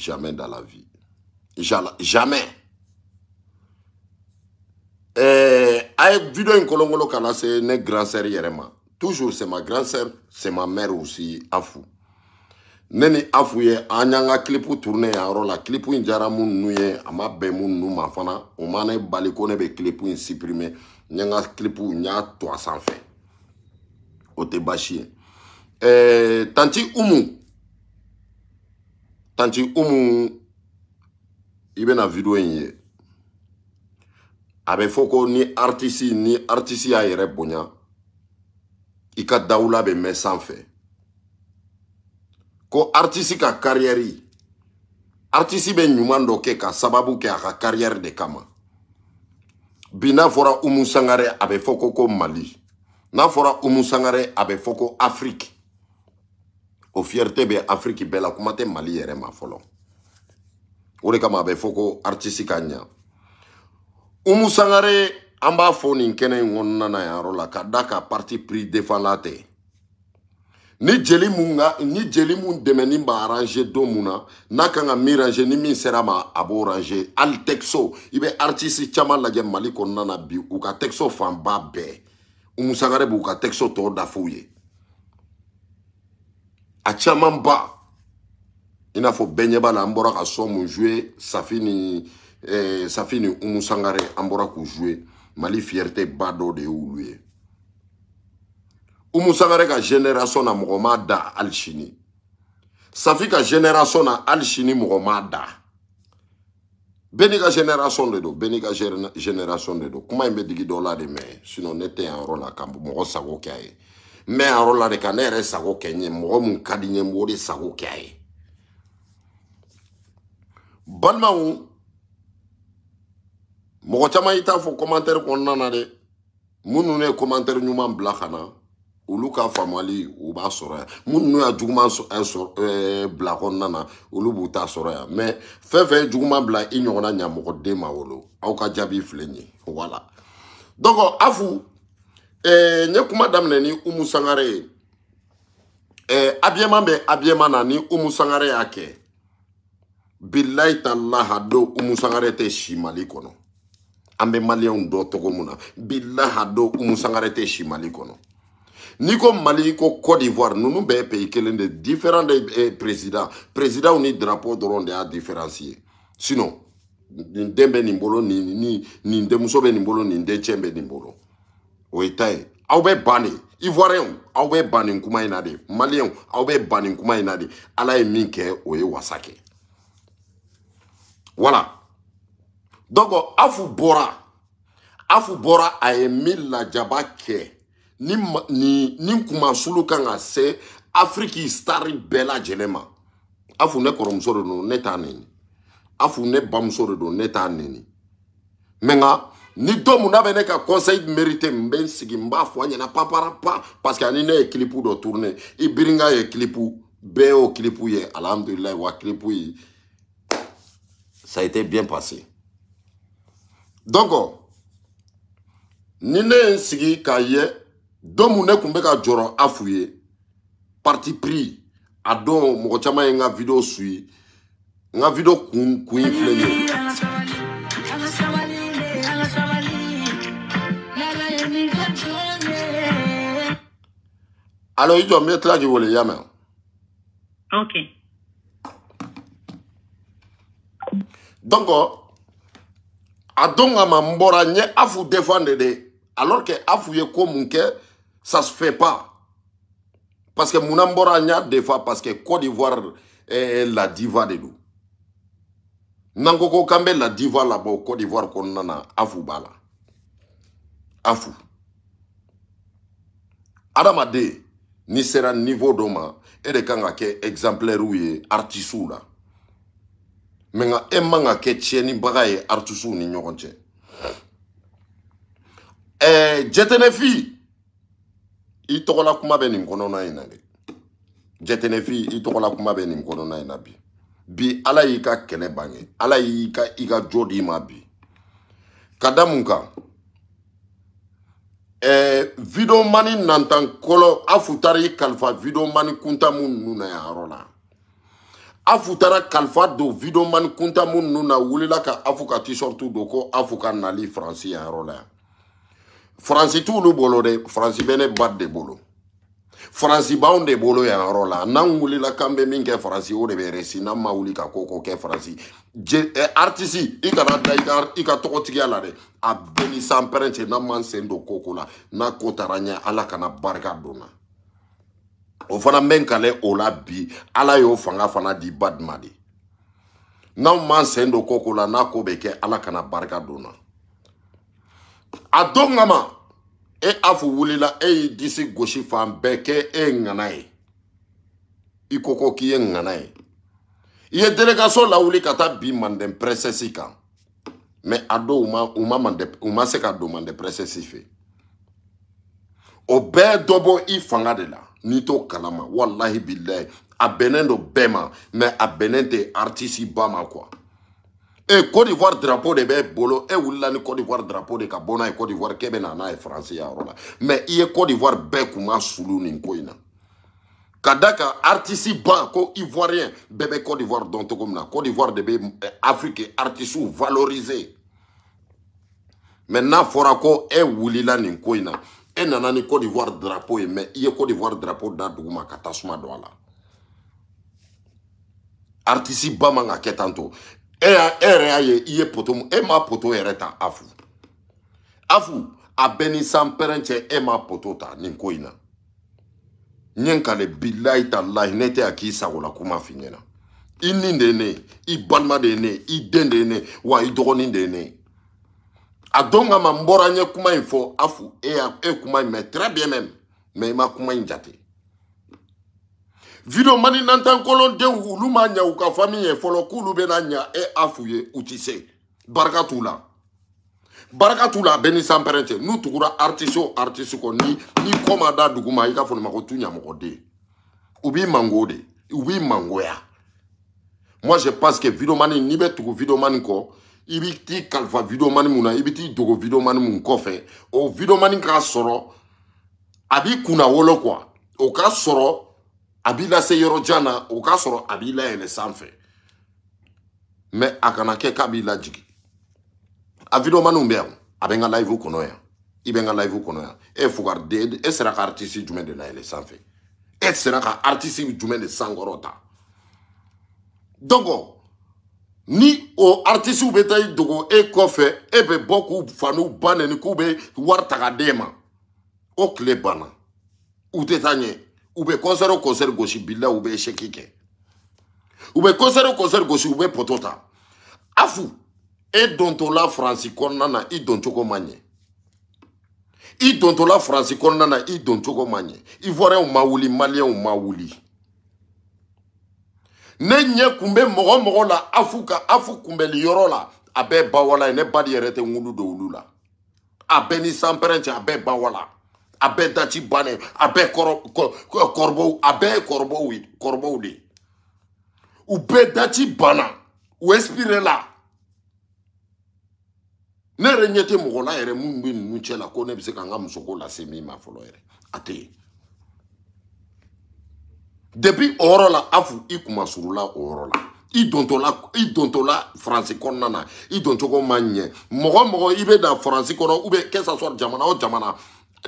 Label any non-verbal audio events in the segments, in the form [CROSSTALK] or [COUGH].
Jamais dans la vie. Jamais. Eh, a ye vidéo in kolonkolon c'est c'est sœur toujours c'est ma grande sœur c'est ma mère aussi Afu Neni afouye. Afu ye an y'an clip tourné yan clip in injara ye a ma bɛn minnu fana clip in supprimer clip eh, tanti Umu. tanti umu i bɛna video in ye a bɛ fɔ ko ni artisi ni artisi y'a yɛrɛ bonya i ka dawula bɛ mɛn sanfɛ ko artisi ka kariyɛri artisi bɛ ɲuman dɔ kɛ ka sababu kɛ a ka kariyɛri de kama bi n'a fɔra umu sangare a bɛ fɔ ko ko mali n'a fɔra umu sangare a bɛ fɔ ko afiriki o fierté bɛ afiriki bɛɛ la kuma tɛ mali yɛrɛ ma fɔlɔ o de kama a bɛ fɔ ko artiste ka ɲa umu sangare an b'a fɔ nin kɛnɛ in kɔnɔna na yanyɔrɔ la ka da ka parti pris défendla tɛ ni jeli mun ka ni jeli mun dɛmɛni b'a ranger don mun na n'a kan ka min ranger ni min sera ma a b'o ranger hali texo i bɛ artiste caman lajɛ mali kɔnɔna na bi u ka texo fanba bɛɛ umu sangare b'u ka texo tɔ dafu ye a caman ba i n'a fɔ bɛɛ ɲɛ b'a la an bɔra ka sɔ mun joué safi ni eh, safi ni umu sangare an bɔra k'u joué mali fierté ba dɔ de ye olu ye umu sangare ka génération na mɔgɔ m'a da hali sini safi ka génération na hali sini mɔgɔ m'a da bɛɛ n'i ka génération de don bɛɛ n'i ka génération de don kuma in bɛ digi dɔ la de mɛ sinon ne tɛ yan yɔrɔ la ka mɔgɔ sago kɛ a ye. n bɛ yɔrɔ la de ka ne yɛrɛ sago kɛ n ye mɔgɔ mun ka di n ye n b'o de sago kɛ a ye balimaw mɔgɔ caman i t'a fɔ kɔmantɛri kɔnɔna na dɛ minnu ne ye kɔmantɛri ɲuman bila ka na olu ka faamuyali u b'a sɔrɔ yan minnu y'a juguman bila kɔnɔna na olu b'u ta sɔrɔ yan mɛ fɛn fɛn ye juguman bila i ɲɔgɔnna ɲɛmɔgɔden ma wolo aw ka jaabi filɛ nin ye wala donc afu n ye kuma daminɛ ni umu sangare ye abiyɛma bɛ abiyɛma na ni umu sangare y'a kɛ bilayi talaha don umu sangare tɛ si mali kɔnɔ an bɛ maliyɛnw dɔ togo mun na bilaha don umu sangare tɛ si mali kɔnɔ n'i ko mali ko cote d'ivoire ninnu bɛɛ ye pays kelen de différent de eh, président présidentw ni drapeau dɔrɔn de y'a différence ye sinon nin den bɛ nin bolo nin nin nin denmuso bɛ nin bolo nin den dencɛ bɛ nin bolo o ye ta ye aw bɛ ban de ivoiriyɛnw aw bɛ ban nin kuma in na de maliyɛnw aw bɛ ban nin kuma in na de ala ye min kɛ o ye wasa kɛ wala donc afu bɔra afu bɔra a ye min lajaba kɛ ni ni ni kumasulu kan ka se afiriki sitari bɛɛ lajɛlen ma afu ne kɔrɔmuso de don ne t'a neni afu ne bamuso de don ne t'a neni mɛ nka ni don mun n'a bɛ ne ka conseil mérité n bɛ n sigi n b'a fɔ a ɲɛna paparapa parce que ani ne ye kilipu dɔ tourné i biringa ye kilipu bɛɛ y'o kilipu ye alhamdulilayi wa kilipu yi ça a été bien passé donc ni ne ye n sigi k'a ye don mun ne tun bɛ ka jɔrɔ afu ye parti pris a don mɔgɔ caman ye n ka video suyi n ka video kun kun filɛ nin ye. Alors, il doit mettre là je k'i le Okay. Hein. Ok. Donc, oh, à don kama défendre alors que Afou vous, ko ne ça se fait pas. Parce que mon amboranya des parce que Côte d'Ivoire est eh, la diva de nous. Nangoko ko diva là la diva de Côte d'Ivoire qu'on À Afu bala. Afou. a dit. n'i sera niveau dɔ ma e de kan ka kɛ exemplaire ye artisiw la mɛ nka e man ka kɛ tiɲɛnibaga ye artisiw ni ɲɔgɔn cɛ ɛɛ jɛtɛnɛfin i tɔgɔla kuma bɛ nin kɔnɔna in na dɛ jɛtɛnɛfin i tɔgɔla kuma bɛ nin kɔnɔna in na bi bi ala y'i ka kɛlɛ bange ala y'i ka i ka jo d'i ma bi ka da mun kan eh, vidomani nantankɔlɔ a futara i kalifa vidomani kuntamu nunu na yayɔrɔ la afu taara kalifa don vidomani kuntamu nunu na wulila ka afu ka tisɔrtu don ko afu ka nali faransi yayɔrɔ la yan faransi t'olu bolo dɛ faransi bɛ ne ba de bolo faransi b'anw de bolo yan yɔrɔ la n'an wulila k'an bɛ min kɛ faransi o de bɛ resi n'an ma wuli ka ko ko kɛ faransi je ɛ artisi i kana da i ka i ka tɔgɔtigiya la dɛ a bɛɛ ni san pɛrɛn cɛ n'an m'an sen don ko ko la n'a ko taara ɲɛ ala kana barika don na o fana bɛ n kalɛ o la bi ala y'o fanga fana di badima de n'anw m'an sen don ko ko la n'a ko bɛ kɛ ala kana barika don na a don kama e afu wulila e y'i disi gosi fan bɛɛ kɛ e, e ye ŋana ye i ko ko k'i ye ŋana ye i ye délégation lawuli ka taa bi manden prɛsɛsi kan mɛ a dɔw ma u ma manden u ma se ka don manden prɛsɛsi fɛ o bɛɛ dɔ bɔ i fanga de la n'i t'o kalama walahi bilayi a bɛnnen don bɛɛ ma mɛ a bɛnnen tɛ artisi ba ma kuwa. e eh, cote d'ivoire drapeau de bɛ bolo e eh, wulila ni cote d'ivoire drapeau de ka bɔ n'a ye cote d'ivoire k'e bɛ na n'a ye faransi ya yɔrɔ la mɛ i ye cote d'ivoire bɛɛ kun ma sulu nin ko in na ka da kan artisi ban ko ivoirien bɛɛ bɛ cote d'ivoire dɔn cogo min na cote d'ivoire de bɛ eh, afrique artisiw valoriser mɛ n'a fɔra ko e wulila nin ko in na e nana ni cote d'ivoire drapeau ye mɛ i ye cote d'ivoire drapeau da dugu ma ka tasuma don a la artisi ba man ka kɛ tan to e yɛrɛ y'a ye i ye poto e ma poto yɛrɛ e ta afu afu a bɛ ni sanpɛrɛn cɛ e ma poto ta nin ko in na n ye ka le bilayi ta layi ne tɛ a k'i sagola kuma f'i ɲɛna i ni de ye ne ye i balima de ye ne ye i den de ye ne ye wa i dɔgɔnin de ye ne ye a don kama n bɔra n ye kuma in fɔ afu e y'a e kuma in mɛ très bien même mɛ i ma kuma in jate video mani nantankolondenw olu ma ɲa u ka fami ye fɔlɔ k'olu bena ɲa e afu ye u ti se baraka t'u la baraka t'u la a bɛɛ ni sanpɛrɛn cɛ n'u tugura artiste o artiste kɔ ni ni kɔ ma da dugu ma i ka fɔ nin ma ko tu ɲamɔgɔden u b'i mango de u b'i mangoya moi je pense que videomani n'i bɛ tugu videomani kɔ i bi t'i kalifa videomani mun na i bi t'i dogo videomani mun kɔfɛ o videomani k'a sɔrɔ a b'i kunna wolo kuwa o k'a sɔrɔ a b'i lase yɔrɔ jan na o k'a sɔrɔ a b'i layɛlɛ sanfɛ mɛ a kana kɛ k'a b'i lajigi a videomaninw bɛ yan a bɛ n ka live kɔnɔ yan i bɛ n ka live kɔnɔ yan e fugariden e sera ka artiste jumɛn de layɛlɛ sanfɛ e sera ka artiste jumɛn de sankɔrɔ ta donc ni o artisiw bɛ taa i dogo e kɔfɛ e bɛ bɔ k'u faniw ba nɛni k'u bɛ wari ta ka d'e ma o tile banna u tɛ taa ɲɛ u bɛ concert o concert gosi bila u bɛ échec kɛ u bɛ concert o concert gosi u bɛ poto ta afu e dontola faransi kɔnɔna na i don cogo man ɲɛ i dontola faransi kɔnɔna na i don cogo man ɲɛ ivoiriyɛnw ma wuli maliyɛnw ma wuli ne ɲɛ kun bɛ mɔgɔ mɔgɔ la afu ka afu kunbɛli yɔrɔ la a bɛɛ bawala ye ne ba de yɛrɛ tɛ ŋulu don olu la a bɛɛ ni sanpɛrɛn cɛ a bɛɛ bawala. a bɛɛ daji bannen a bɛɛ kɔrɔbɔw a bɛɛ ye kɔrɔbɔw ye kɔrɔbɔw de ye u bɛɛ daji banna u ɛsipire la ne yɛrɛ ɲɛ tɛ mɔgɔ la yɛrɛ minnu bɛ ninnu cɛ la ko ne bɛ se ka n ka musoko lase min ma fɔlɔ yɛrɛ a tɛ yen depi o yɔrɔ la afu i kuma surula o yɔrɔ la i dontola i dontola faransi kɔnɔna na i doncogo ma ɲɛ mɔgɔ mɔgɔ i bɛ na faransi kɔnɔ ubiyɛn kɛsa sɔrɔ jamana o jamana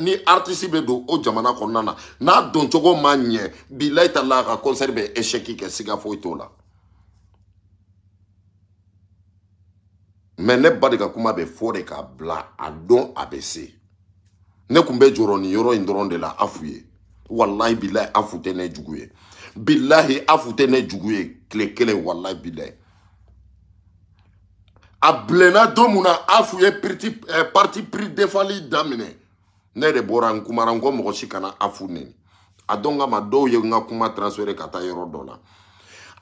ni artiste bɛ don o jamana kɔnɔna na n'a doncogo ma ɲɛ bi layita la ka concert bɛ échec kɛ siga foyi t'o la mɛ ne ba de ka kuma bɛ fɔ de k'a bila a don a bɛ se ne tun bɛ jɔrɔ nin yɔrɔ in dɔrɔn de la afu ye walahi bilahi afu tɛ ne jugu ye bilahi afu tɛ ne jugu ye tile kelen walahi bilahi a bilenna don mun na afu ye parti eh, pris défali daminɛ ne de bɔra n kumara n ko mɔgɔ si kana afu neni a dɔn kama dɔw ye n ka kuma transfere ka taa yɔrɔ dɔ la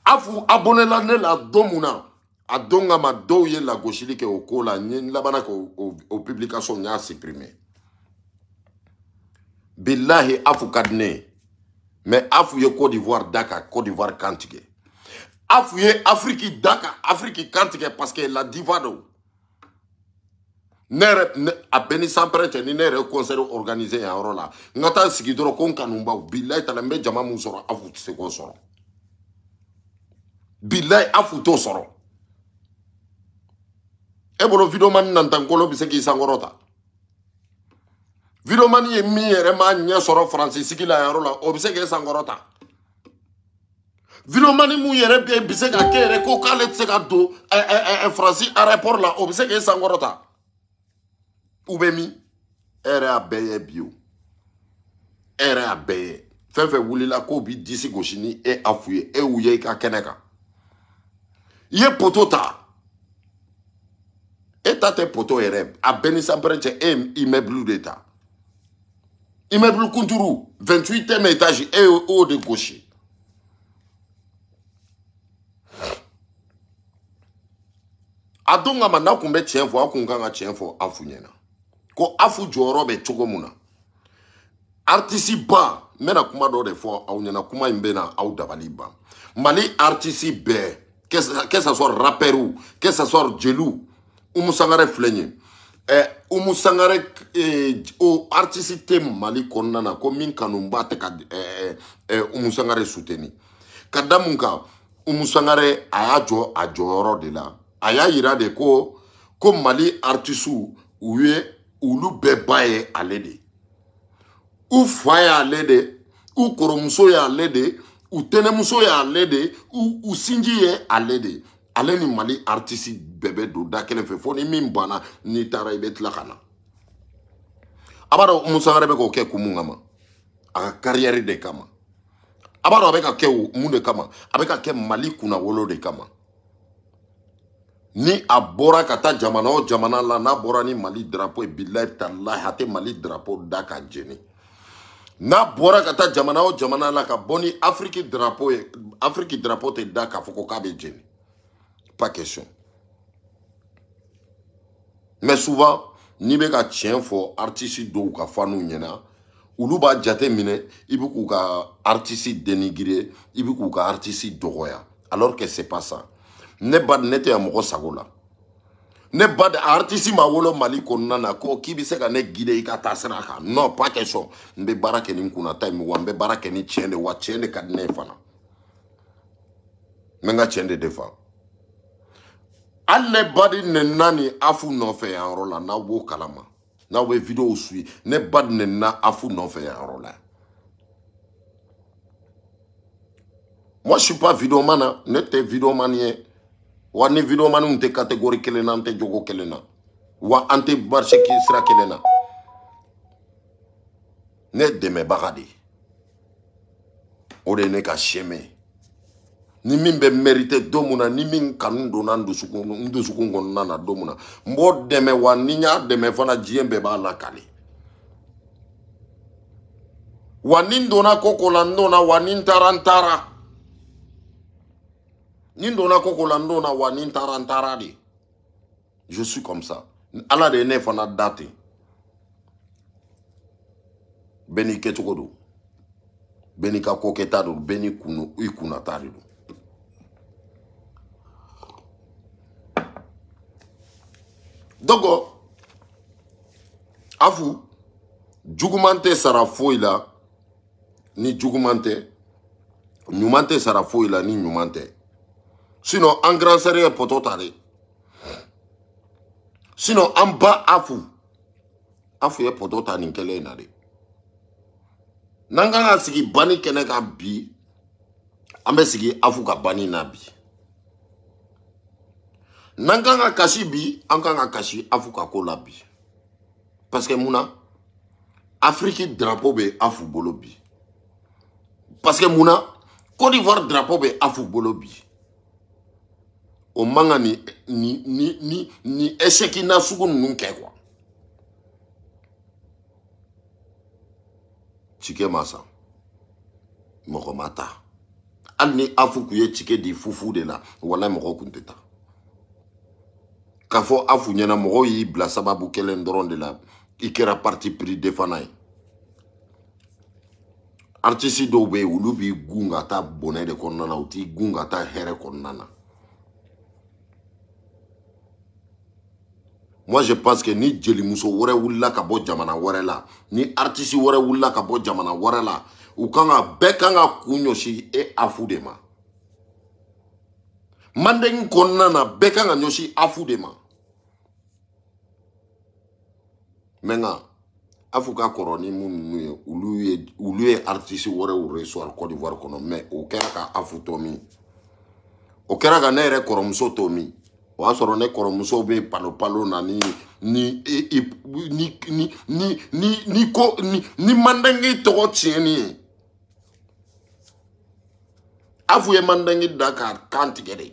afu abonela ne la don mun na a dɔn kama dɔw ye lagosili kɛ o ko la n ye n labana k'o o publication n y'a supprimer bilahi afu ka di ne ye mɛ afu ye cote d'ivoire da ka cote d'ivoire kantigɛ afu ye afiriki da ka afiriki kantigɛ parce que la diva don ne yɛrɛ a bɛɛ ni sanpɛrɛ cɛ ni ne yɛrɛ ye kɔnsɛri organise yan yɔrɔ la n ka taa sigi dɔrɔn ko n kanubaw bilayi tala n bɛ jama min sɔrɔ afu tɛ se k'o sɔrɔ bilayi afu t'o sɔrɔ e bolo videomani nantankolo bɛ se k'i sankɔrɔ ta videomani ye min yɛrɛ m'a ɲɛ sɔrɔ faransi sigi la yɔrɔ la o bɛ se k'e sankɔrɔ ta videomani mun yɛrɛ bɛ se ka kɛ yɛrɛ ko k'ale tɛ se ka don faransi aéroport la o bɛ se k'e sankɔrɔ ta. u bɛ min e yɛrɛ y'a bɛɛ ye bi o e yɛrɛ y'a bɛɛ ye fɛn fɛn wulila k'o b'i disi gosi ni e afu ye e y'u ye i ka kɛnɛ kan i ye poto ta e ta tɛ poto yɛrɛ a bɛɛ ni sanpɛrɛ cɛ e ye immeuble de ta immeuble kunturu 28ème étage e y'o de gosi. a don kama n'a kun bɛ tiɲɛ fɔ a kun kan ka tiɲɛ fɔ a fu ɲɛna ko afu jɔyɔrɔ bɛ cogo mun na artisi ban n bɛna kuma dɔ de fɔ aw ɲɛna kuma in bɛna aw dabali ban mali artisi bɛɛ que ça soit rappeur que ça soit jeliw umu sangare filɛ nin ye ɛ umu sangare eh, o artisi tɛ mali kɔnɔna na ko min kanuba tɛ ka ɛ ɛ umu sangare suteni ka da mun kan umu sangare a y'a jɔ a jɔyɔrɔ de la a y'a yira de ko ko mali artisiw u ye olu bɛɛ ba ye ale de ye u fa y'ale de u kɔrɔmuso y'ale de u tɛnɛmuso y'ale de u u sinji ye ale de ale ni mali artiste bɛɛ bɛ don da kelen fɛ fo ni min banna n'i taara i bɛ tila ka na a b'a dɔn musa wɛrɛ bɛ k'o kɛ kun mun kama a ka kariyɛri de kama a b'a dɔn a bɛ ka kɛ mun de kama a bɛ ka kɛ mali kunnawolo de kama ni a bɔra ka taa jamana o jamana la n'a bɔra ni mali drapo ye bilayi talahi a tɛ mali drapo da ka jeni n'a bɔra ka taa jamana o jamana la ka bɔ ni afiriki drapo ye afiriki drapo tɛ da k'a fɔ ko k'a bɛ jeni pas question mais souvent n'i bɛ ka tiɲɛ fɔ artiste dɔw ka fanu ɲɛna olu b'a jate minɛ i bɛ k'u ka artiste dénigrer i bɛ k'u ka artiste dɔgɔya alors que c'est pas ça ne ba ne tɛ yan mɔgɔ sago la ne ba de artiste ma wolo mali kɔnɔna na ko k'i bɛ se ka ne guider i ka taa sira kan non pas question n bɛ baara kɛ ni n kunnata in wa n bɛ baara kɛ ni tiɲɛ de wa tiɲɛ de ka di ne ye fana n bɛ n ka tiɲɛ de defa hali ne ba de nɛnina ni afu nɔfɛ yan yɔrɔ la n'aw b'o kalama n'aw bɛ videow suit ne ba de nɛnina afu nɔfɛ yan yɔrɔ la. Moi, je suis pas vidéoman, Ne t'es vidéoman, hein. wa ni videomaninw tɛ kategori kelen na an tɛ jogo kelen na wa an tɛ marché sira kelen na ne dɛmɛbaga de o de ye ne ka sɛmɛ ye ni min bɛ mérite don mun na ni min kanu donna n dusukun n dusukun kɔnɔna na don mun na n b'o dɛmɛ wa ni n y'a dɛmɛ fana diɲɛ bɛɛ b'a lakale wa ni n donna ko ko la n donna wa ni n taara n taara. ni donna koko la wanin donna wa de je suis comme ça ala de nefana on Beni da Beni bɛɛ beni Beni don bɛɛ n'i ka donc afu sara ni juguman tɛ sarafouila ni ɲuman sinon an grand sœur ye poto ta de sinon an ba afu afu ye poto ta nin kelen in na de n'an kan ka sigi bani kɛnɛ kan bi an bɛ sigi afu ka bani na bi n'an kan ka kasi bi an kan ka kasi afu ka ko la bi parce que mun na afiriki drapeau bɛ afu bolo bi parce que mun na cote d'ivoire drapeau bɛ afu bolo bi. o man ka nin nin nin nin nin échec na sugu ninnu kɛ kuwa cikɛ ma san mɔgɔ ma ta hali ni afu kun ye cikɛ di fufu de la wala mɔgɔ kun tɛ ta k'a fɔ afu ɲɛna mɔgɔw y'i bila sababu kelen dɔrɔn de la i kɛra parti pris défana ye artiste dɔw bɛ yen olu b'i gun ka taa bonɛ de kɔnɔna na u t'i gun ka taa hɛrɛ kɔnɔna na moi je pense que ni jelimuso wɛrɛ wulila ka bɔ jamana wɛrɛ la ni artisi wɛrɛ wulila ka bɔ jamana wɛrɛ la u kan ka bɛɛ kan ka kun ɲɔsi e afu de ma mandegi kɔnɔna na bɛɛ kan ka ɲɔsi afu de ma mɛ nka afu ka kɔrɔ ni mun ninnu ye olu ye olu ye artisi wɛrɛw resoir cote d'ivoire kɔnɔ mɛ o kɛra ka afu to min o kɛra ka ne yɛrɛ kɔrɔmuso to min o y'a sɔrɔ ne kɔrɔmusow bɛ palopalo na ni ni e, e ni ni ni ni ni ko ni ni mandange tɔgɔ tiɲɛni ye a f'u ye mandange da k'a kan tigɛ de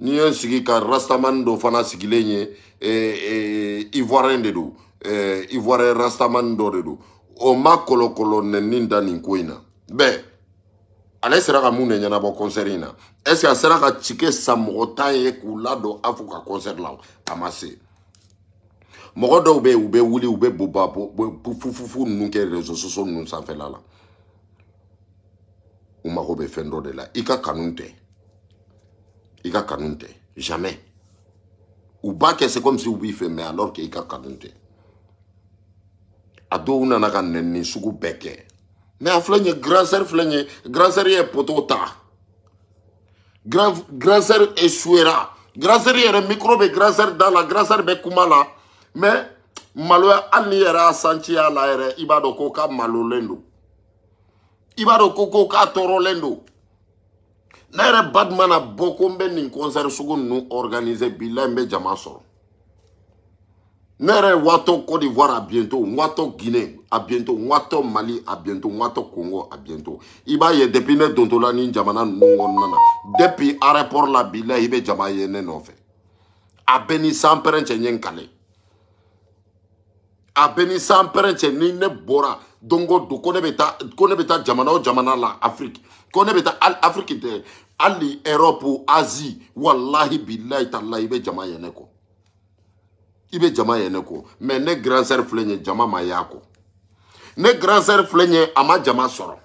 n'i ye n sigi ka rastamani dɔ fana sigilen ye ɛɛ e, e, ivoirien de don ɛɛ ivoirien rastamani dɔ de don o ma kɔlɔkɔlɔ nɛni da nin ko in na bɛɛ. ale sera ka mun de ɲɛnabɔ concert in na est ce que a sera ka ci kɛ san mɔgɔ tan ye k'u ladon afu ka concert la a ma se mɔgɔ dɔw bɛ yen u bɛ wuli u bɛ boba fufufu ninnu kɛ réseau sociaux ninnu sanfɛla la u mago bɛ fɛn dɔ de la i ka kanu tɛ i ka kanu tɛ jamais u b'a kɛ c'est comme si u b'i fɛ mais alors que i ka kanu tɛ a dɔw nana ka nɛni sugu bɛɛ kɛ ne a filɛ nin ye grand sœur filɛ nin ye grand sœur ye poto ta grand grand sœur échouera grand sœur yɛrɛ micro bɛ grand sœur da la grand sœur bɛ kuma la mais maloya hali e, e, ni yɛrɛ y'a santi a la yɛrɛ i b'a dɔn ko ka malolen don i b'a dɔn ko ko k'a tɔɔrɔlen don ne yɛrɛ ba tun mana bɔ ko n bɛ nin concert sugu ninnu organiser bilayi n bɛ jama sɔrɔ ne yɛrɛ watɔ cote d'ivoire a bientôt n watɔ guinée a bientôt n watɔ mali a bientôt n watɔ congo a bientôt i b'a ye depuis ne dontola ni jamana ninnu kɔnɔna na depuis aéroport la bi la i bɛ jama ye ne nɔfɛ a bɛ ni san pɛrɛn cɛ n ye n kale a bɛ ni san pɛrɛn cɛ ni ne bɔra don o don ko ne bɛ taa ko ne bɛ taa jamana o jamana la afiriki ko ne bɛ taa hali afiriki tɛ hali erɔpu azi walahi bilayi talayi i bɛ jama ye ne kɔ. i bɛ jama yɛ ne kɔ mɛ ne grand sœur filɛ nin ye jama ma y'a kɔ ne grand sœur filɛ nin ye a ma jama sɔrɔ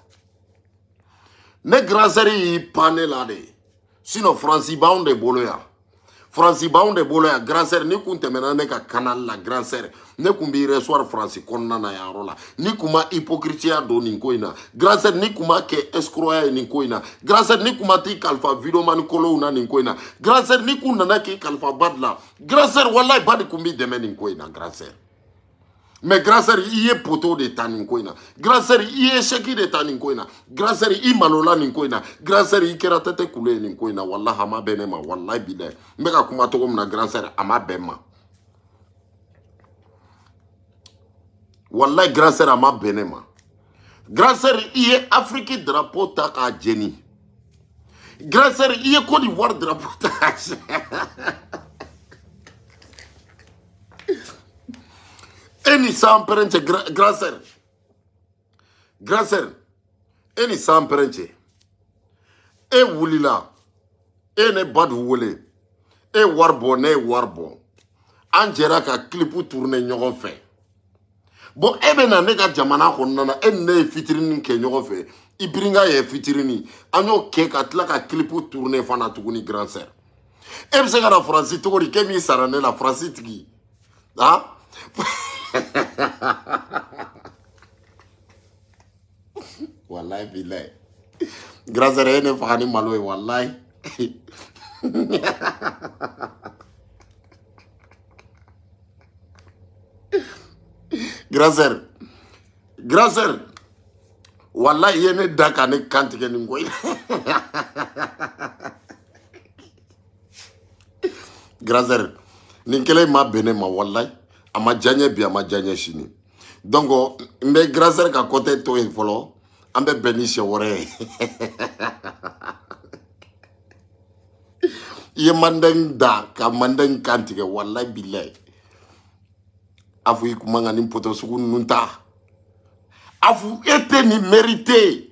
ne grand sœur y'i pan ne la de sinon faransi b'anw de bolo yan faransi b'anw de bolo yan grand sœur ni kun tɛmɛna ne ka kanali la grand sœur ne kun b'i resoir faransi kɔnɔna na yan yɔrɔ la ni kun ma hypocritiya don nin ko in na grand sœur ni kun ma kɛ escroya ye nin ko in na grand sœur ni kun ma t'i kalifa videomani kolow na nin ko in na grand sœur ni kun nana k'i kalifa ba de la grand sœur walayi ba de kun b'i dɛmɛ nin ko in na grand sœur mɛ grasɛri i ye poto de ta nin ko in na grasɛri i ye sɛki de ta nin ko in na grasɛri i malola nin ko in na grasɛri i kɛra tɛtɛ kulo ye nin ko in na walahi a ma bɛn ne ma walahi bi dɛ n bɛ ka kuma cogo min na grasɛri a ma bɛn ma walahi grasɛri a ma bɛn ne ma grasɛri i ye afiriki drapeau ta k'a jeni grasɛri i ye kɔdiwari drapeau [LAUGHS] ta k'a jeni Any sam parente grand sœur. Grand sœur. Any sam parente. E wulila. E ne bad wole. E warbo ne warbo. An jɛra ka clip tourner ɲɔgɔn fɛ. Bon e bɛ na ne ka jamana kɔnɔna na e ni ne ye fitinin kɛ ɲɔgɔn fɛ. Ibringa ye fitinin. An y'o kɛ ka tila ka clip tourner fana tuguni grand sœur. E bɛ se ka na Faransi cogo di k'e m'i sara ne la Faransi tigi. Han? [LAUGHS] [LAUGHS] wallahi é grazere [LAUGHS] ne fani malo wallahi grazer grazer wallahi yene daka ne kantige ni ngoy [LAUGHS] grazer ni kele ma bene ma wallahi a ma diya n ye bi a ma diya n ye sini donc n bɛ grasser ka côté to yen fɔlɔ an bɛ bɛn ni sɛ wɛrɛ ye i ye manden da ka manden kantigɛ walayi bilayi a fɔ i kuma ka ni poto sugu ninnu ta a fɔ e tɛ nin mérite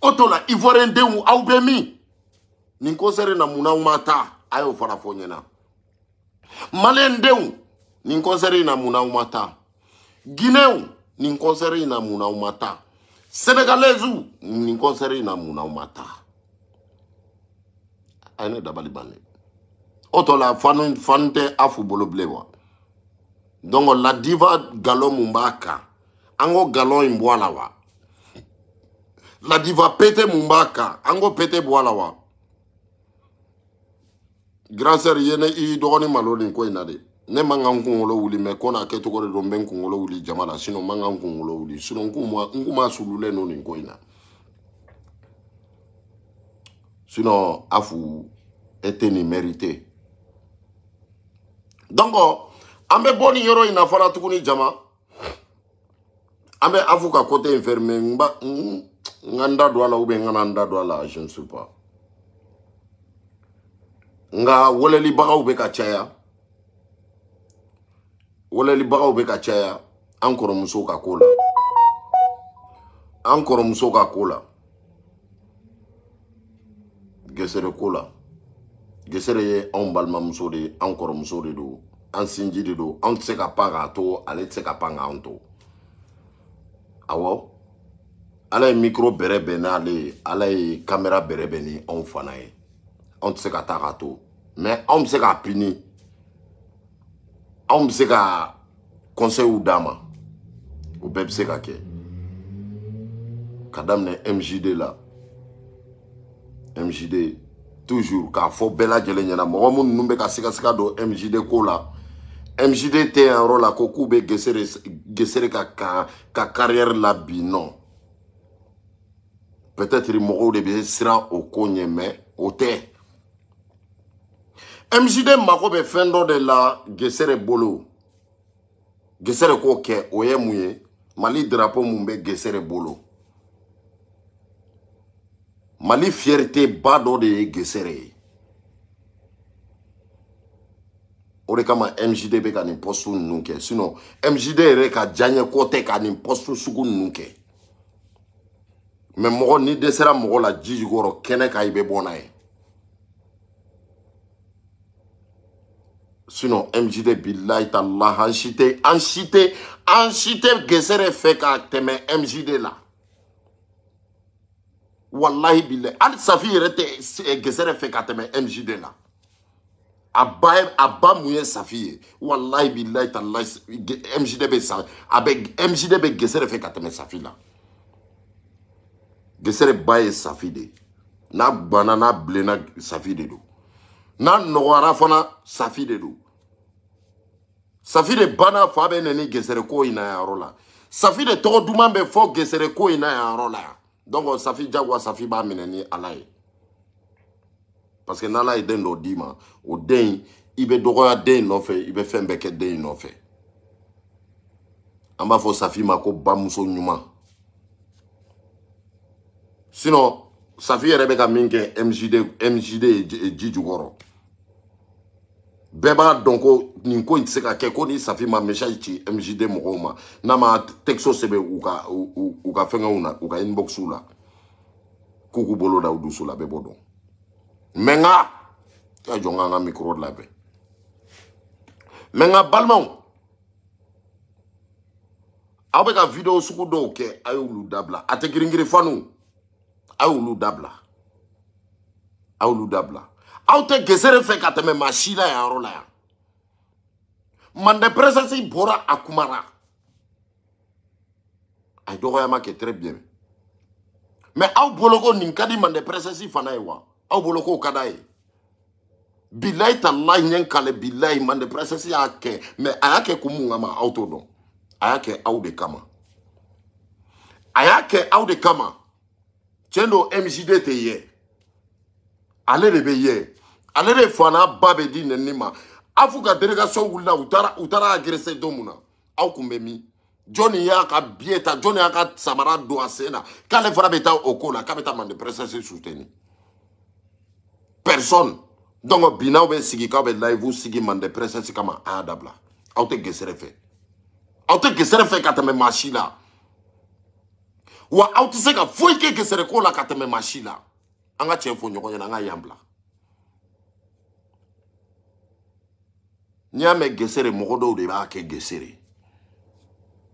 o t'o la ivoirien denw aw bɛ min nin concert in na munna aw ma taa a y'o fana fɔ n ɲɛna maliyɛn denw. nin kɔnsɛri in na mun na aw ma taa ginɛw nin kɔnsɛri in na mun na aw ma taa senegalɛziw nin kɔnsɛri in na mun na aw ma taa a ye ne dabali ban dɛ o tɔ la fanu fanu tɛ afu bolo bilen wa donc la diva galon mun b'a kan an k'o galon in bɔ a la wa la diva pete mun b'a kan an k'o pete bɔ a la wa grand sœur i ye ne i dɔgɔnin malo nin ko in na de. ne man ka n kunkolo wuli mɛ ko n'a kɛcogo de don n bɛ n kunkolo wuli jama la sinɔn n man ka n kunkolo wuli sinɔn n kun ma n kun ma sululen no nin ko in na sinɔn afu e tɛ nin mérite donc an bɛ bɔ nin yɔrɔ in na fana tuguni jama an bɛ afu ka kote in fɛ mɛ n ba n ka n da don a la ubiyɛn n kana n da don a la je ne sais pas nka welelibagaw bɛ ka caya. walelibagaw bɛ ka caya an kɔrɔmusow ka ko la an kɔrɔmusow ka ko la gesere ko la gesere ye anw balimamuso de ye anw kɔrɔmuso de don an sinji de don anw tɛ se ka pan k'a to ale tɛ se ka pan k'an to awɔ ala ye mikro bɛrɛ bɛn n'ale ye ala ye kamera bɛrɛ bɛn ni anw fana ye anw tɛ se ka taa k'a to mɛ anw bɛ se k'a pini anw bɛ se ka conseils d'a ma o bɛɛ bɛ se ka kɛ ka daminɛ mjd la mjd toujours k'a fɔ bɛɛ lajɛlen ɲɛna mɔgɔ minnu bɛ ka sikasika don mjd ko la mjd tɛ yan yɔrɔ la ko k'u bɛ gesere gesere ka ka ka carrière la bi non peut-être mɔgɔw de bɛ siran o ko ɲɛ mais o tɛ. mjd mago bɛ fɛn dɔ de la gesere bolo gesere k'o kɛ o ye mun ye mali drapo mun bɛ gesere bolo mali fierté ba dɔ de ye gesere ye o de kama mjd bɛ ka nin postu ninnu kɛ sinon mjd yɛrɛ ka diyaɲɛ ko tɛ ka nin postu sugu ninnu kɛ mɛ mɔgɔ ni dɛsɛra mɔgɔ la ji jukɔrɔ kɛnɛ kan i bɛ bɔ n'a ye sinon mjd bilayi talahi an si tɛ an si tɛ an si tɛ gesere fɛ ka tɛmɛ mjd la walahi bilayi hali safi yɛrɛ tɛ gesere fɛ ka tɛmɛ mjd la a ba ye a ba mun ye safi ye walahi bilayi talahi mjd bɛ sa a bɛ mjd bɛ gesere fɛ ka tɛmɛ safi la gesere ba ye safi de n'a gbanna n'a bilenna safi de don. n'a nɔgɔyara fana safi de don safi de banna fa bɛ nɛni gesɛrɛ ko in na yan yɔrɔ la safi de tɔgɔ duman bɛ fɔ gesɛrɛ ko in na yan yɔrɔ la yan donc safi jagoya safi b'a minɛ ni ala ye parce que n'ala ye den dɔ d'i ma o den in i bɛ dɔgɔya den in nɔfɛ i bɛ fɛn bɛɛ kɛ den in nɔfɛ an b'a fɔ safi ma ko bamuso ɲuman sinon safi yɛrɛ bɛ ka min kɛ mjd mjd ye ji jukɔrɔ bɛɛ b'a dɔn ko nin ko in tɛ se ka kɛ ko ni safi ma message ci mjd mɔgɔw ma n'a ma texto sɛbɛn u ka u ka fɛngɛw na u ka inbox la k'u k'u bolo da u dusu la bɛɛ b'o dɔn mɛ n ka ka jɔ n ka n ka micro labɛn mɛ n ka balimaw aw bɛ ka video sugu dɔw kɛ a y'olu dabila a tɛ girin girin fanu a y'olu dabila a y'olu dabila. aw tɛ gesere fɛ ka tɛmɛ maa si la yan yɔrɔ la yan mande presɛsi bɔra a kumara a ye dɔgɔyama kɛ très bien mɛ aw bolo ko nin ka di mande presɛsi fana ye wa aw bolo k'o ka d'a ye bilayi talayi ɲɛ kale bilayi mande presɛsi y'a kɛ mɛ a y'a kɛ kun mun kama aw t'o dɔn a y'a kɛ aw de kama a y'a kɛ aw de kama tiɲɛ don mjd tɛ yɛ ale de bɛ yɛ ale de fa n'a ba bɛ di nɛni ma a f'u ka délégation wulila u taara u taara agressé don mun na aw kun bɛ min jɔnni y'a ka biye ta jɔnni y'a ka samara don a sen na k'ale fana bɛ taa o ko la k'a bɛ taa mande presence soutenir personne donc bi n'aw bɛ sigi k'aw bɛ live sigi mande presence kama a y'a dabila aw tɛ gɛsɛrɛ fɛ aw tɛ gɛsɛrɛ fɛ ka tɛmɛ maa si la wa aw tɛ se ka foyi kɛ gɛsɛrɛ ko la ka tɛmɛ maa si la an ka tiɲɛ fɔ ɲɔgɔn ɲɛna an ka yan bila n'i y'a mɛn gesere mɔgɔ dɔw de b'a kɛ gesere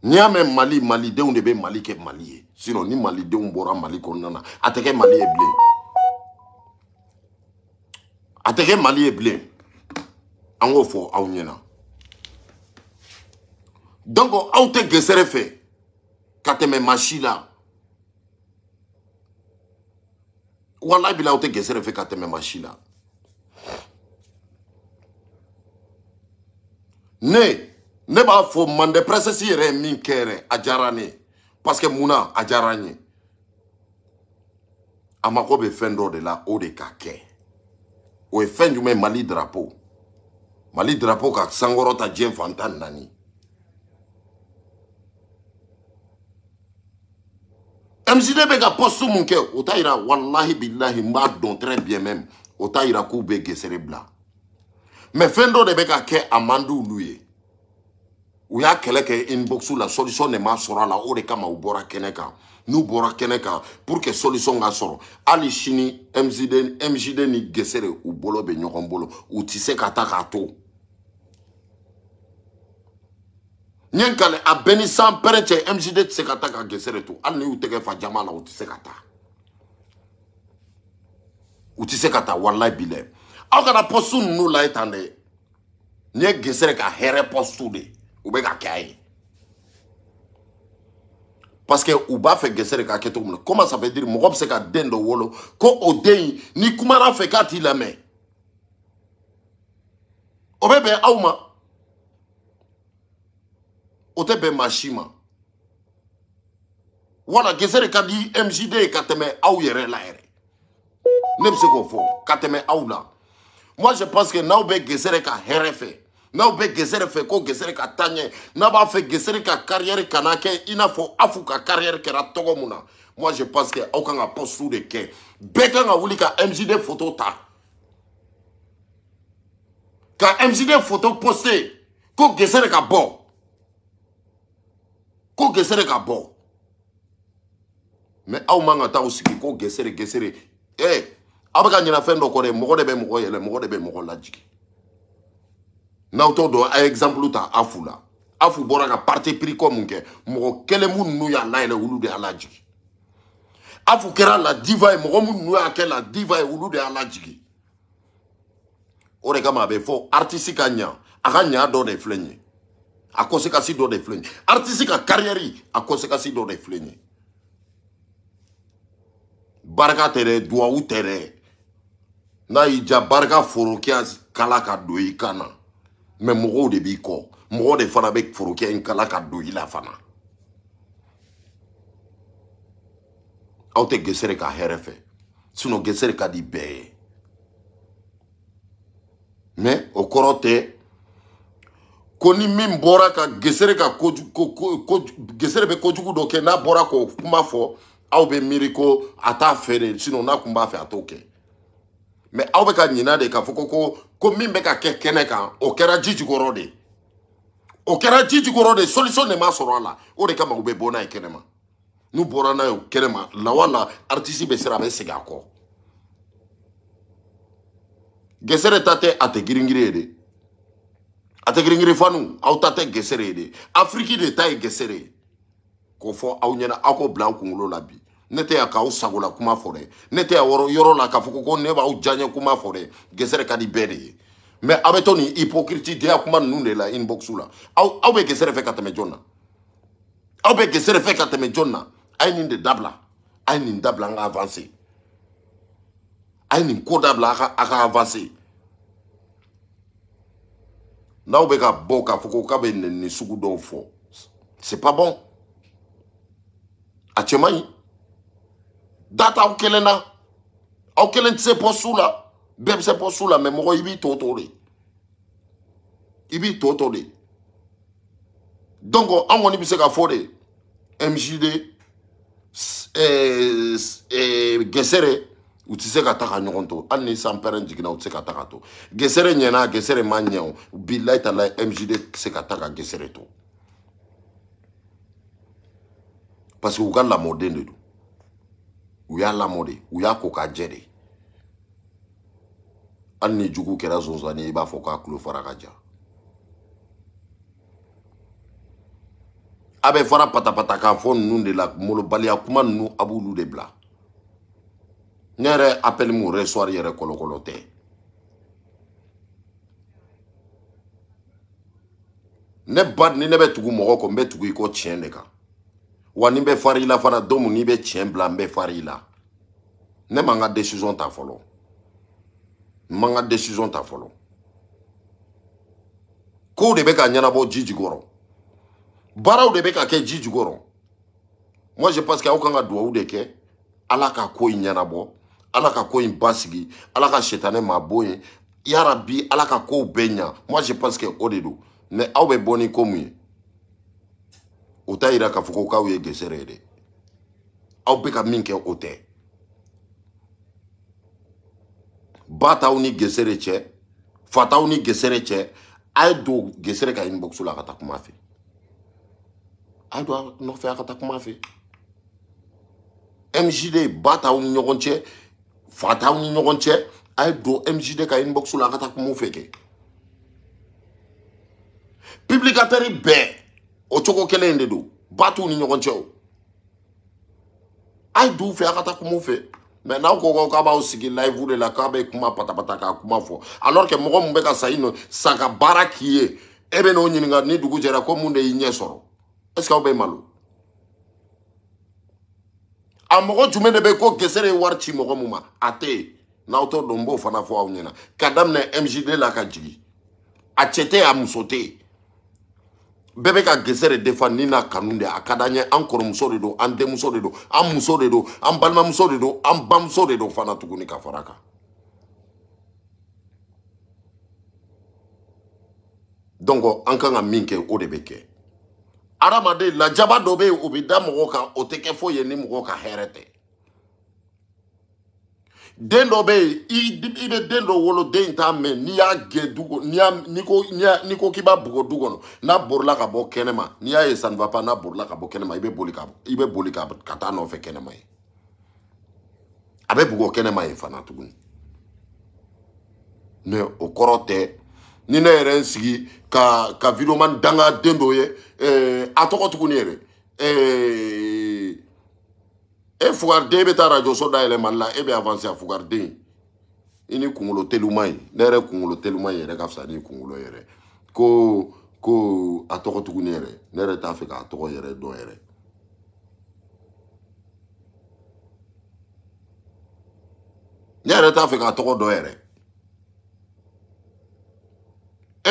n'i y'a mɛn mali malidenw de bɛ mali kɛ mali ye sinɔn ni malidenw bɔra mali kɔnɔna na a tɛ kɛ mali ye bilen a tɛ kɛ mali ye bilen an k'o fɔ aw ɲɛna donc aw tɛ gesere fɛ ka tɛmɛ maa si la walahi bila aw tɛ gesere fɛ ka tɛmɛ maa si la. ne ne b'a fɔ mande presesi yɛrɛ ye min kɛ yɛrɛ a diyara ne ye parce que munna a diyara n ye a mako bɛ fɛn dɔ de la o de ka kɛ o ye fɛn jumɛn mali drapeau mali drapeau ka sankɔrɔta diɲɛ fan tan naani mcd bɛ ka poste mun kɛ o t'a yira walahi bilahi n b'a dɔn très bien même o t'a yira k'u bɛ gesere bila mɛ fɛn dɔ de bɛ ka kɛ a man di olu ye u y'a kɛlɛ kɛ inbox la solution de ma sɔrɔ a la o de kama u bɔra kɛnɛ kan n'u bɔra kɛnɛ kan pour que solution ka sɔrɔ hali sini mjd mjd ni gesere u bolo bɛ ɲɔgɔn bolo u ti se ka taa k'a to n ye n kale a bɛɛ ni san pɛrɛ cɛ mjd ti se ka taa ka gesere to hali ni y'u tɛgɛ fa jama la u ti se ka taa u ti se ka taa walayi bi lɛ Awa ka da posu nou la etande, nye gesere ka here posu de, oube ka kya ye. Paske ouba fe gesere ka ketoum le, koman sa fe diri mwop se ka den do wolo, ko o den, ni kouma la fe ka ti la men. Oube be aouman, oube be mashiman. Wala gesere ka di MJD kateme aouyere la ere. Nem se konfo, kateme aou la, Moi, je pense que n'aw bɛ gesere ka hɛrɛ fɛ n'aw bɛ gesere fɛ ko gesere ka taa ɲɛ n'a b'a fɛ gesere ka kariyɛri kana kɛ i n'a fɔ afu ka kariyɛri kɛra tɔgɔ mun na moi je pense que aw kan ka postu de kɛ bɛɛ kan ka wuli ka mjd photo ta ka mjd photo poste ko gesere ka bɔ ko gesere ka bɔ mais aw man ka taa aw sigi ko gesere gesere eh aw bɛ ka ɲina fɛn dɔ kɔ dɛ mɔgɔ de bɛ mɔgɔ yɛlɛ mɔgɔ de bɛ mɔgɔ lajigi n'aw t'o dɔn a ye exemple ta afu la afu bɔra ka parti pris kɔ mun kɛ mɔgɔ kelen mun n'u y'a layɛlɛ olu de y'a lajigi afu kɛra la diva ye mɔgɔ mun n'u y'a kɛ la diva ye olu de y'a lajigi o de kama a bɛ fɔ artiste ka ɲa a ka ɲa dɔ de filɛ nin ye a conséquence dɔ de filɛ nin ye artiste ka carrière a conséquence dɔ de filɛ nin ye barika tɛ dɛ duwawu tɛ dɛ n'a y'i diya barika forokiya kala ka don i kan na mɛ mɔgɔw de b'i kɔ mɔgɔ de fana bɛ forokiya in kala ka don i la fana aw tɛ gesere ka hɛrɛ fɛ sinɔn gesere ka di bɛɛ ye mɛ o kɔrɔ tɛ ko ni min bɔra ka gesere ka kojugu ko ko ko gesere bɛ kojugu dɔ kɛ n'a bɔra k'o kuma fɔ aw bɛ miiri ko a t'a fɛ de sinɔn n'a kun b'a fɛ a t'o kɛ. mɛ aw bɛ ka ɲina de k'a fɔ ko ko ko min bɛ ka kɛ kɛnɛ kan o kɛra ji jukɔrɔ de o kɛra ji jukɔrɔ de solution de ma sɔrɔ a la o de kama u bɛ bɔ n'a ye kɛnɛma n'u bɔra n'a ye kɛnɛma lawa la artiste bɛ siran a bɛ segin a kɔ gɛsɛrɛ ta tɛ a tɛ giringiri ye de a tɛ giringiri fanu aw ta tɛ gɛsɛrɛ ye de afiriki de ta ye gɛsɛrɛ ye k'o fɔ aw ɲɛna aw k'o bila aw kunkolo la bi ne tɛ ya k'aw sagola kuma fɔ dɛ ne tɛ ya yɔrɔ la k'a fɔ ko ne b'aw diyaɲɛ kuma fɔ dɛ gɛsɛrɛ ka di bɛɛ de ye mɛ aw bɛ to nin hypocrite deya kuma ninnu de la inbox la aw aw bɛ gɛsɛrɛ fɛ ka tɛmɛ jɔn na aw bɛ gɛsɛrɛ fɛ ka tɛmɛ jɔn na a ye nin de dabila a ye nin dabila an ka avanse a ye nin ko dabila a ka a ka avanse n'aw bɛ ka bɔ k'a fɔ ko k'a bɛ nin nin sugu dɔw fɔ c'est pas bon a cɛ man ɲi. da t'aw kelen na aw kelen tɛ se bɔ su la bɛɛ bɛ se bɔ su la mɛ mɔgɔ i b'i tɔ to de i b'i tɔ to de donc an kɔni bɛ se ka fɔ de mjd eh, eh, gɛsɛrɛ u tɛ se ka taga ɲɔgɔn to hali ni san pɛrɛn jiginna u tɛ se ka taga to gɛsɛrɛ ɲɛna gɛsɛrɛ ma ɲɛ o bilayi tala mjd tɛ se ka taga gɛsɛrɛ to parce que u ka lamɔden de don u y'a lamɔ de u y'a ko k'a jɛ de hali ni jugu kɛra zonzani ye i b'a fɔ k'a tulo fara ka ja a bɛ fara patapata k'a fɔ ninnu de la molobaliya kuma ninnu a b'olu de bila ne yɛrɛ appel mu resoir yɛrɛ kɔlɔkɔlɔ tɛ ne ba ni ne bɛ tugu mɔgɔ kɔ n bɛ tugu i kɔ tiɲɛ de kan wa ni bɛ fari i la fana don min n'i bɛ tiɲɛ bila n bɛ fari i la ne ma n ka decision ta fɔlɔ n ma n ka decision ta fɔlɔ kow de bɛ ka ɲɛnabɔ ji jukɔrɔ baaraw de bɛ ka kɛ ji jukɔrɔ moi je pense que aw kan ka duwawu de kɛ ala ka ko in ɲɛnabɔ ala ka ko in basigi ala ka sitanɛ maa bon ye yarabi ala ka kow bɛɛ ɲa moi je pense que o de don mais aw bɛ bɔ ni ko mun ye o t'a yira k'a fɔ ko k'aw ye gesere ye dɛ aw bɛ ka min kɛ o tɛ ba t'aw ni gesere cɛ fa t'aw ni gesere cɛ a ye don gesere ka inbox la a ka taa kuma fɛ a ye don a nɔfɛ a ka taa kuma fɛ mjd ba t'aw ni ɲɔgɔn cɛ fa t'aw ni ɲɔgɔn cɛ a ye don mjd ka inbox la a ka taa kuma fɛ kɛ publicatɛri bɛɛ o cogo kelen in de don ba t'u ni ɲɔgɔn cɛ o a ye duw fɛ a ka taa kuma fɛ mɛ n'aw ko ko k'a b'aw sigi live de la k'a bɛ kuma patapata k'a kuma fɔ alors que mɔgɔ min bɛ ka sa i nɔ sa ka baara k'i ye e bɛ n'o ɲininka ni dugu jɛra ko mun de y'i ɲɛ sɔrɔ est ce que aw bɛ malo a mɔgɔ jumɛn de bɛ ko gesere ye wari ci mɔgɔ mun ma a tɛ yen n'aw t'o dɔn n b'o fana fɔ aw ɲɛna ka daminɛ mjd la ka jigin a cɛ tɛ yen a muso tɛ yen bɛɛ bɛ ka gese de defa ni n'a kanu de a ka d'an ye an kɔrɔmuso de don an denmuso de don an muso de don an balimamuso de don an bamuso de don fana tuguni ka fara a kan donc an kan ka min kɛ o de bɛ kɛ adamaden lajaba dɔ bɛ yen o bɛ da mɔgɔ kan o tɛ kɛ foyi ye ni mɔgɔ ka hɛrɛ tɛ den dɔ bɛ yen i bɛ den dɔ wolo den in t'a mɛn n'i y'a gɛn du kɔnɔ n'i y'a n'i ko n'i y'a n'i ko k'i b'a bugɔ du kɔnɔ n'a borila ka bɔ kɛnɛma n'i y'a ye sanni papa n'a borila ka bɔ kɛnɛma i bɛ boli ka i bɛ boli ka ka taa nɔfɛ kɛnɛma ye a bɛ bugɔ kɛnɛma ye fana tuguni mɛ o kɔrɔ tɛ ni ne yɛrɛ n sigi ka ka videoman danga den dɔ ye ɛɛ a tɔgɔ tuguni yɛrɛ ɛɛ. e fugariden bɛ taa arajoso dayɛlɛ mali la e bɛ avanse a fugariden i ni kunkolo telima ye ne yɛrɛ kunkolo telima yɛrɛ ka fisa ni kunkolo yɛrɛ ko ko a tɔgɔ tuguni yɛrɛ ne yɛrɛ t'a fɛ k'a tɔgɔ yɛrɛ dɔn yɛrɛ ne yɛrɛ t'a fɛ k'a tɔgɔ dɔn yɛrɛ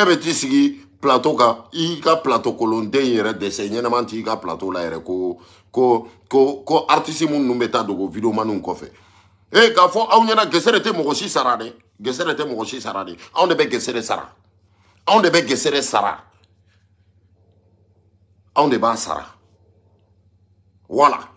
e bɛ t'i sigi plateau kan i ka plateau kolonten yɛrɛ dɛsɛ ɲɛnama t'i ka plateau la yɛrɛ ko ko ko ko artiste minnu bɛ taa dogo videomaniw kɔfɛ ee eh, k'a fɔ aw ɲɛna gɛsɛ de tɛ mɔgɔ si sara dɛ gɛsɛ de tɛ mɔgɔ si sara dɛ anw de bɛ gɛsɛ de sara anw de bɛ gɛsɛ de sara anw de b'a sara wala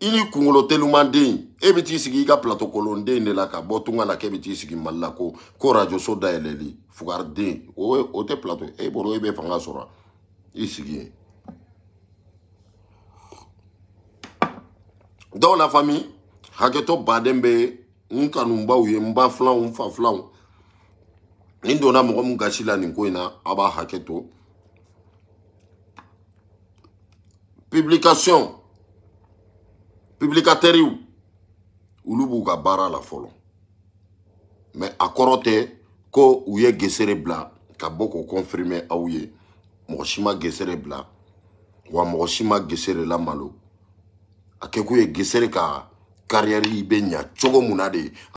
i ni kunkolo telumanden e bɛ t'i sigi i ka plateau kolonden de la ka bɔ tunga la k'e bɛ t'i sigi mali la ko ko rajoso dayɛlɛli fugariden o o tɛ plateau e bolo e bɛ fanga sɔrɔ i sigi yen. dɔw la fami hakɛtɔ baden bɛ n kanubaw ye n ba filanw n fa filanw ni n donna mɔgɔ min gasi la nin ko in na a b'a hakɛ to publication publicatɛriw olu b'u ka baara la fɔlɔ mɛ a kɔrɔ tɛ ko u ye gesere bila ka bɔ k'o confirme aw ye mɔgɔ si ma gesere bila wa mɔgɔ si ma gesere lamalo a kɛ kun ye gesere ka kariyɛri bɛ ɲa cogo mun na de